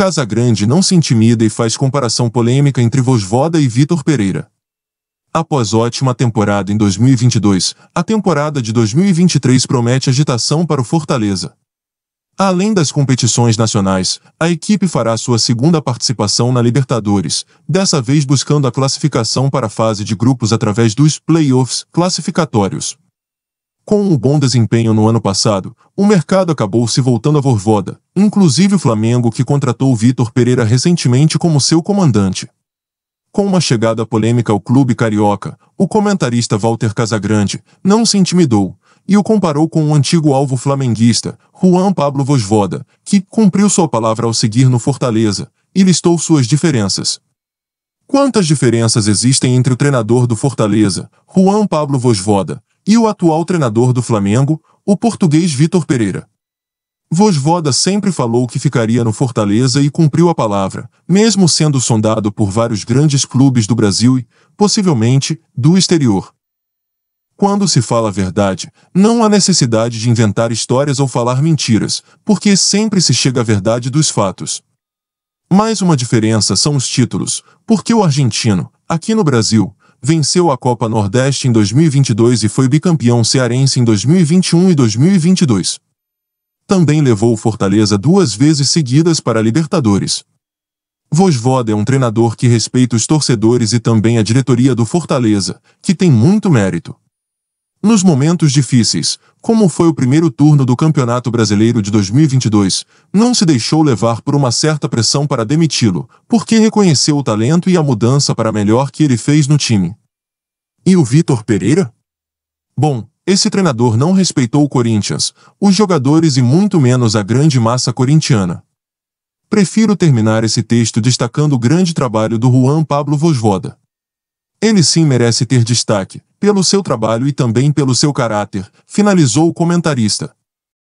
Casagrande não se intimida e faz comparação polêmica entre Vosvoda e Vitor Pereira. Após ótima temporada em 2022, a temporada de 2023 promete agitação para o Fortaleza. Além das competições nacionais, a equipe fará sua segunda participação na Libertadores, dessa vez buscando a classificação para a fase de grupos através dos playoffs classificatórios. Com um bom desempenho no ano passado, o mercado acabou se voltando à Vorvoda, inclusive o Flamengo que contratou Vitor Pereira recentemente como seu comandante. Com uma chegada polêmica ao clube carioca, o comentarista Walter Casagrande não se intimidou e o comparou com o um antigo alvo flamenguista, Juan Pablo Vosvoda, que cumpriu sua palavra ao seguir no Fortaleza e listou suas diferenças. Quantas diferenças existem entre o treinador do Fortaleza, Juan Pablo Vosvoda, e o atual treinador do Flamengo, o português Vitor Pereira. Vosvoda sempre falou que ficaria no Fortaleza e cumpriu a palavra, mesmo sendo sondado por vários grandes clubes do Brasil e, possivelmente, do exterior. Quando se fala a verdade, não há necessidade de inventar histórias ou falar mentiras, porque sempre se chega à verdade dos fatos. Mais uma diferença são os títulos, porque o argentino, aqui no Brasil, venceu a Copa Nordeste em 2022 e foi bicampeão cearense em 2021 e 2022. Também levou o Fortaleza duas vezes seguidas para a Libertadores. Vosvoda é um treinador que respeita os torcedores e também a diretoria do Fortaleza, que tem muito mérito. Nos momentos difíceis, como foi o primeiro turno do Campeonato Brasileiro de 2022, não se deixou levar por uma certa pressão para demiti-lo, porque reconheceu o talento e a mudança para melhor que ele fez no time. E o Vitor Pereira? Bom, esse treinador não respeitou o Corinthians, os jogadores e muito menos a grande massa corintiana. Prefiro terminar esse texto destacando o grande trabalho do Juan Pablo Vosvoda. Ele sim merece ter destaque, pelo seu trabalho e também pelo seu caráter, finalizou o comentarista.